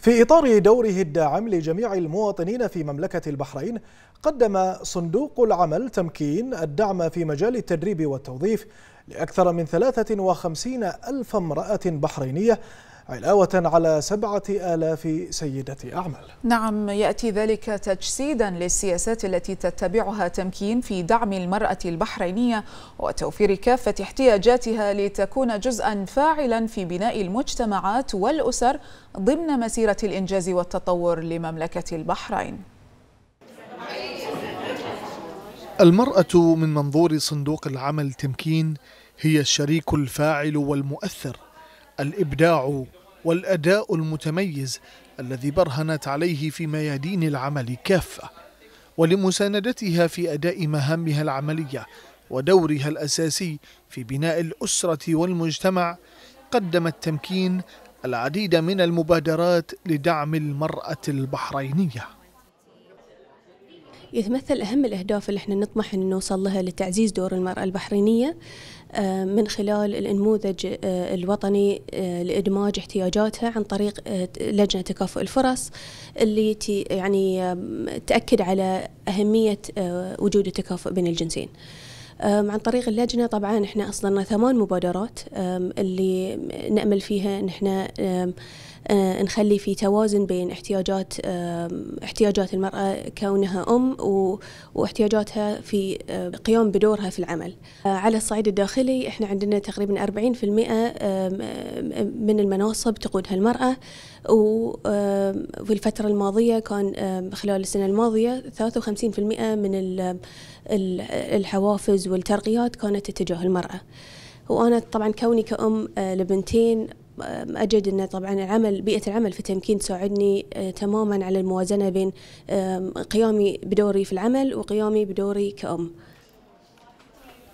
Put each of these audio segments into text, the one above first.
في إطار دوره الداعم لجميع المواطنين في مملكة البحرين قدم صندوق العمل تمكين الدعم في مجال التدريب والتوظيف لأكثر من 53 ألف امرأة بحرينية علاوة على سبعة آلاف سيدة أعمال نعم يأتي ذلك تجسيدا للسياسات التي تتبعها تمكين في دعم المرأة البحرينية وتوفير كافة احتياجاتها لتكون جزءا فاعلا في بناء المجتمعات والأسر ضمن مسيرة الإنجاز والتطور لمملكة البحرين المرأة من منظور صندوق العمل تمكين هي الشريك الفاعل والمؤثر الإبداع والأداء المتميز الذي برهنت عليه في ميادين العمل كافة ولمساندتها في أداء مهامها العملية ودورها الأساسي في بناء الأسرة والمجتمع قدم التمكين العديد من المبادرات لدعم المرأة البحرينية يتمثل أهم الأهداف اللي احنا نطمح أن نوصل لها لتعزيز دور المرأة البحرينية آه، من خلال النموذج آه، الوطني آه، لإدماج احتياجاتها عن طريق لجنة تكافؤ الفرص اللي يعني تأكد على أهمية وجود التكافؤ بين الجنسين. عن طريق اللجنة طبعا احنا أصدرنا ثمان مبادرات اللي نأمل فيها ان احنا آه، نخلي في توازن بين احتياجات آه، احتياجات المرأة كونها أم واحتياجاتها في آه، قيام بدورها في العمل على الصعيد الداخلي احنا عندنا تقريبا 40% من المناصب تقودها المرأة وفي الفترة الماضية كان خلال السنة الماضية 53% من الحوافز والترقيات كانت اتجاه المرأة وأنا طبعا كوني كأم لبنتين أجد أن طبعا العمل بيئة العمل في التمكين تساعدني آه، تماما على الموازنة بين قيامي بدوري في العمل وقيامي بدوري كأم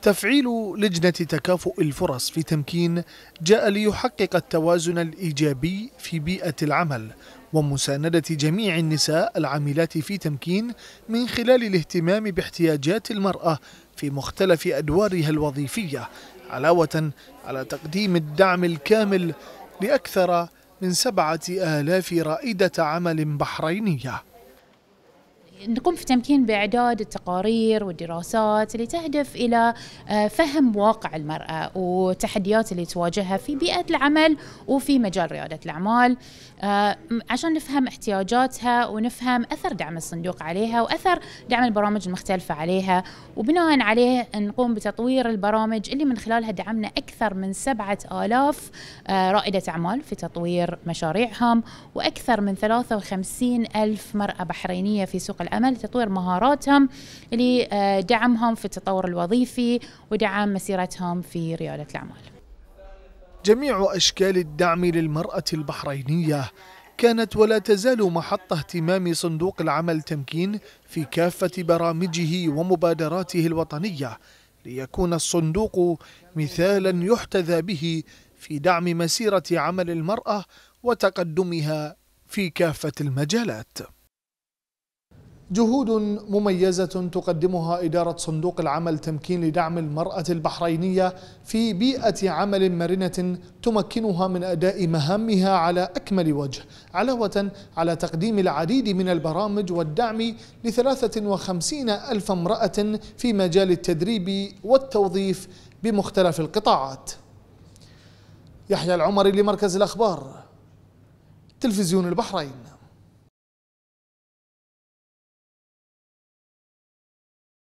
تفعيل لجنة تكافؤ الفرص في تمكين جاء ليحقق التوازن الإيجابي في بيئة العمل ومساندة جميع النساء العاملات في تمكين من خلال الاهتمام باحتياجات المرأة في مختلف أدوارها الوظيفية علاوة على تقديم الدعم الكامل لأكثر من سبعة آلاف رائدة عمل بحرينية نقوم في تمكين بإعداد التقارير والدراسات اللي تهدف إلى آه، فهم واقع المرأة والتحديات اللي تواجهها في بيئة العمل وفي مجال ريادة الأعمال آه، عشان نفهم احتياجاتها ونفهم أثر دعم الصندوق عليها وأثر دعم البرامج المختلفة عليها وبناء عليه نقوم بتطوير البرامج اللي من خلالها دعمنا أكثر من سبعة آلاف آه، رائدة أعمال في تطوير مشاريعهم وأكثر من 53 ألف مرأة بحرينية في سوق العمل لتطوير مهاراتهم لدعمهم في التطور الوظيفي ودعم مسيرتهم في ريادة الأعمال جميع أشكال الدعم للمرأة البحرينية كانت ولا تزال محط اهتمام صندوق العمل تمكين في كافة برامجه ومبادراته الوطنية ليكون الصندوق مثالا يحتذى به في دعم مسيرة عمل المرأة وتقدمها في كافة المجالات جهود مميزة تقدمها إدارة صندوق العمل تمكين لدعم المرأة البحرينية في بيئة عمل مرنة تمكنها من أداء مهامها على أكمل وجه علاوة على تقديم العديد من البرامج والدعم لثلاثة وخمسين ألف امرأة في مجال التدريب والتوظيف بمختلف القطاعات يحيى العمري لمركز الأخبار تلفزيون البحرين